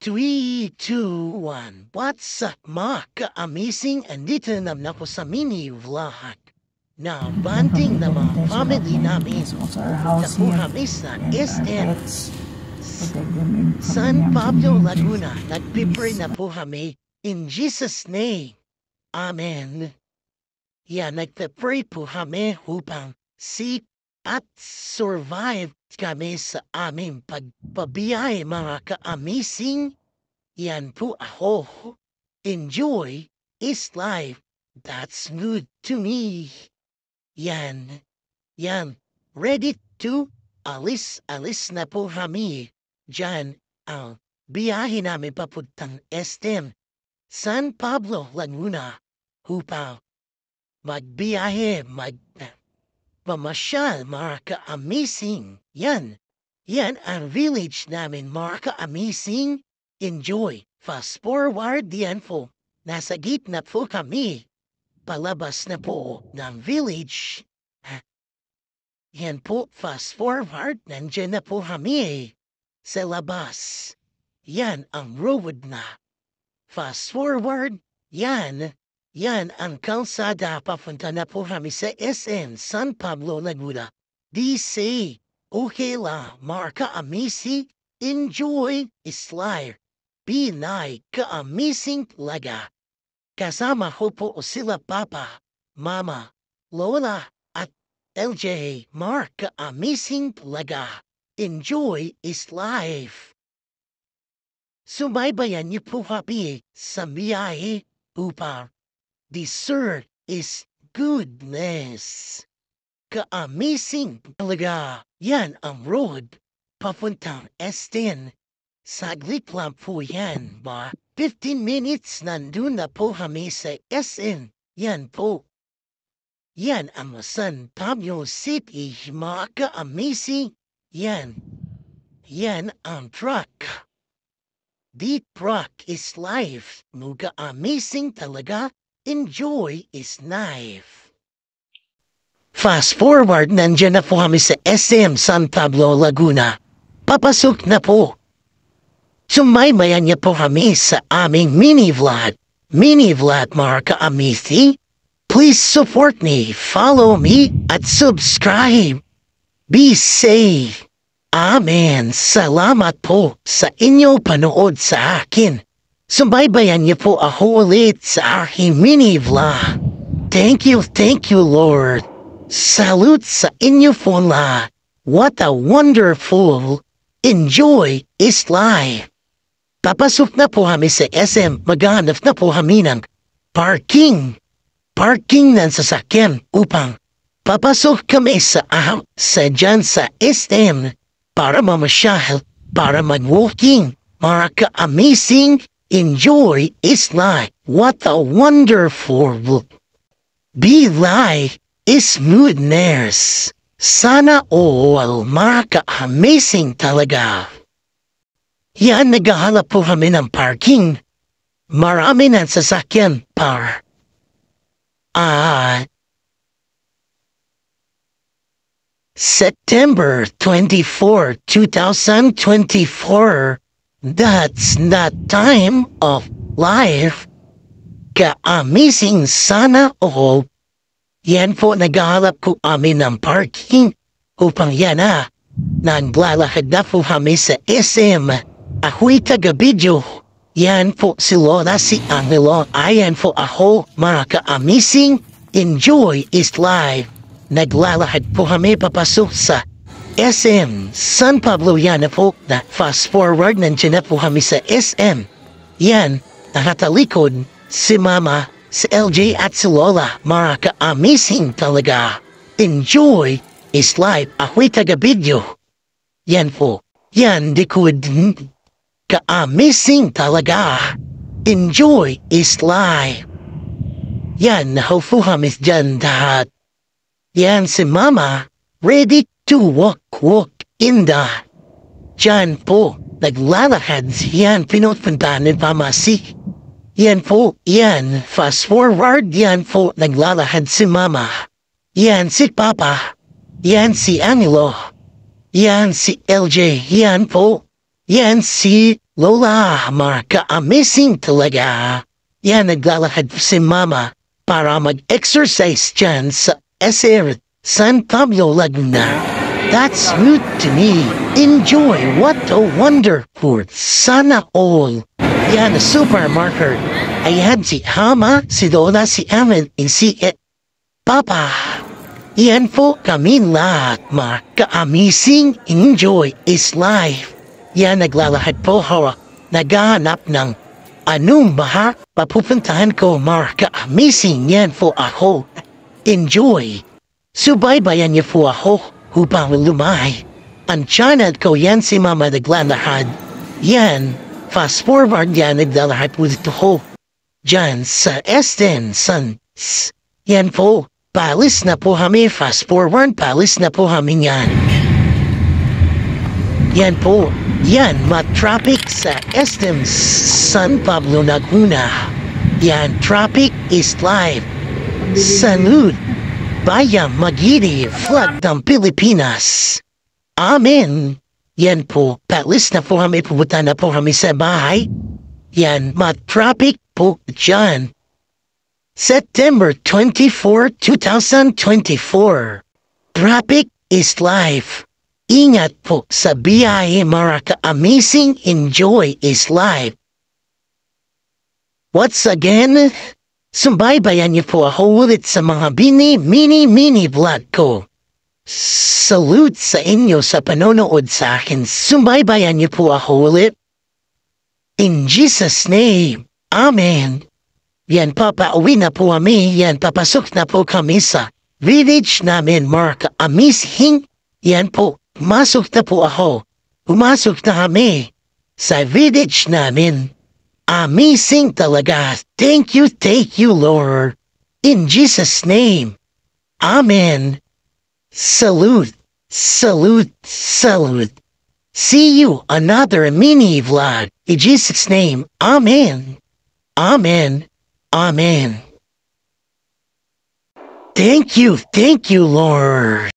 Three, two, one. What's up, mark? Amazing and little nam na ko mini vlog. Na bonding na mga family namin. Nakuha is na SN. San Pablo Laguna, nagpipray na po kami. In Jesus' name. Amen. Yeah, nagpipray po kami upang si at survive kami sa aming pagbabiyahe mga ka Yan po ako. Enjoy is life. That's good to me. Yan. Yan. Ready to alis alis na po kami. Diyan ang biyahe namin papuntang Estem. San Pablo, Laguna. Hupaw. Magbiyahe, mag... Uh, pamasyal, Marka ka-amazing. Yan. Yan ang village namin, mga ka-amazing. Enjoy. Fast forward yan po. Nasa gitna po kami. Palabas na po ng village. Yan po, fast forward, nandiyan na po kami. Sa labas. Yan ang road na. Fast forward, yan yan ang kalsada papunta na po kami sa SM San Pablo, Laguna. DC, Okela, Marka Amisi, Enjoy, Islayer, Pinay, Kaamising Laga. Kasama ko po sila Papa, Mama, Lola, at LJ marka amising Laga. Enjoy is life. Sumaybayan niyo po kami sa biyahe upang The is goodness. Ka-amazing talaga. Yan ang road papuntang S10. Saglit lang po yan, ba? 15 minutes nandun na po kami sa SN. Yan po. Yan ang San Pablo City, mga ka-amazing. Yan. Yan ang truck. The truck is life. Mga amazing talaga enjoy is knife. Fast forward, nandiyan na po kami sa SM San Pablo, Laguna. Papasok na po. Sumbaybayan niya po kami sa aming mini-vlog. Mini-vlog Marka ka-amithi. Please support me, follow me, at subscribe. Be safe. Amen. Salamat po sa inyo panood sa akin. Sumbaybayan niyo po ako ulit sa aking mini-vlog. Thank you, thank you, Lord. Salute sa inyo po la. What a wonderful enjoy is life. Papasok na po kami sa SM. Maghanap na po kami ng parking. Parking ng sasakyan upang papasok kami sa ahap sa dyan sa SM para mamasyahal, para mag-walking. Maraka amazing Enjoy is like What a wonderful book. Be like smoothness. Sana almak a amazing talaga. Yan naghahalap po kami ng parking. Marami ng sasakyan par. Ah. September 24, 2024. That's the time of life. Ka-amazing sana all. Yan po naghahalap ko kami ng parking upang yan ah, naglalakad na po kami sa SM. Ako'y taga-video. Yan po si Lola si Angelo. Ayan po ako mga ka-amazing. Enjoy is life. Naglalakad po kami papasok sa SM. San Pablo yan, folk na fast forward, nandiyan na po kami sa SM. Yan, nakatalikod si Mama, si LJ at si Lola. maraka ka-amazing talaga. Enjoy is life. Ako'y taga-video. Yan po. Yan, dikod Ka-amazing talaga. Enjoy is life. Yan, nahufuham miss dyan lahat. Yan si Mama, ready to walk, walk in the. Diyan po, naglalakad, yan pinupunta ng pamasi. Yan po, yan, fast forward, yan po, naglalakad si mama. Yan si papa. Yan si Angelo. Yan si LJ. Yan po. Yan si Lola. Marka amazing talaga. Yan naglalakad si mama para mag-exercise dyan sa SR San Pablo Laguna. That's to me. Enjoy. What a wonderful sana all. Yan, supermarket. Ayan si Hama, si Lola, si Amen, and si e Papa. Yan po kami lahat, ma. Ka-amazing enjoy is life. Yan, naglalahad po hawa. Naghahanap ng anong baha papupuntahan ko, ma. Ka-amazing yan po ako. Enjoy. Subaybayan niyo po ako upang lumay ang tiyanad ko yan si mama naglalakad. Yan, fast forward yan naglalakad po dito ho. Diyan sa Esten, Sons. Yan po, palis na po kami, fast forward, palis na po kami yan. Yan po, yan, matraffic sa Esten, San Pablo Laguna. Yan, traffic is live. Salute! bayang magiliw flag ng Pilipinas. Amen! Yan po, palis na po kami, pupunta na po kami sa bahay. Yan, matraffic po dyan. September 24, 2024. Tropic is life. Ingat po sa biyahe Maraka Amazing Enjoy is life. Once again, Sumbaybayan niyo po ako ulit sa mga bini, mini, mini vlog ko. Salute sa inyo sa panonood sa akin. Sumbaybayan niyo po ako ulit. In Jesus' name, Amen. Yan papa, uwi na po kami. Yan papasok na po kami sa village namin, Mark Amishing. Yan po, masok na po ako. Umasok na kami sa village namin. On me sing the Lagos. Thank you, thank you, Lord. In Jesus' name. Amen. Salute, salute, salute. See you another mini vlog. In Jesus' name. Amen. Amen. Amen. Thank you, thank you, Lord.